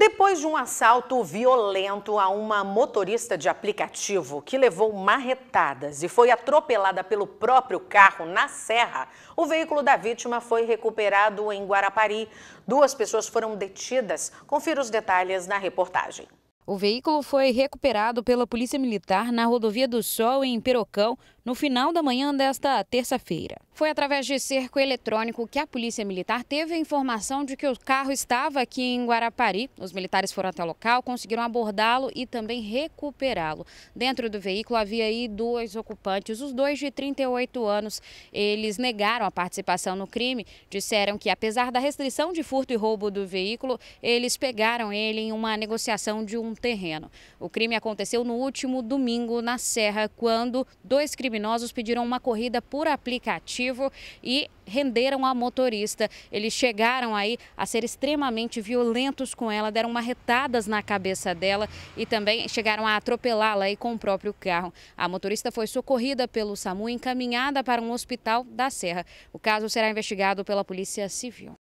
Depois de um assalto violento a uma motorista de aplicativo que levou marretadas e foi atropelada pelo próprio carro na serra, o veículo da vítima foi recuperado em Guarapari. Duas pessoas foram detidas. Confira os detalhes na reportagem. O veículo foi recuperado pela Polícia Militar na Rodovia do Sol, em Perocão, no final da manhã desta terça-feira. Foi através de cerco eletrônico que a Polícia Militar teve a informação de que o carro estava aqui em Guarapari. Os militares foram até o local, conseguiram abordá-lo e também recuperá-lo. Dentro do veículo havia aí dois ocupantes, os dois de 38 anos. Eles negaram a participação no crime, disseram que apesar da restrição de furto e roubo do veículo, eles pegaram ele em uma negociação de um terreno. O crime aconteceu no último domingo na Serra, quando dois criminosos criminosos pediram uma corrida por aplicativo e renderam a motorista. Eles chegaram aí a ser extremamente violentos com ela, deram uma retadas na cabeça dela e também chegaram a atropelá-la aí com o próprio carro. A motorista foi socorrida pelo SAMU e encaminhada para um hospital da Serra. O caso será investigado pela Polícia Civil.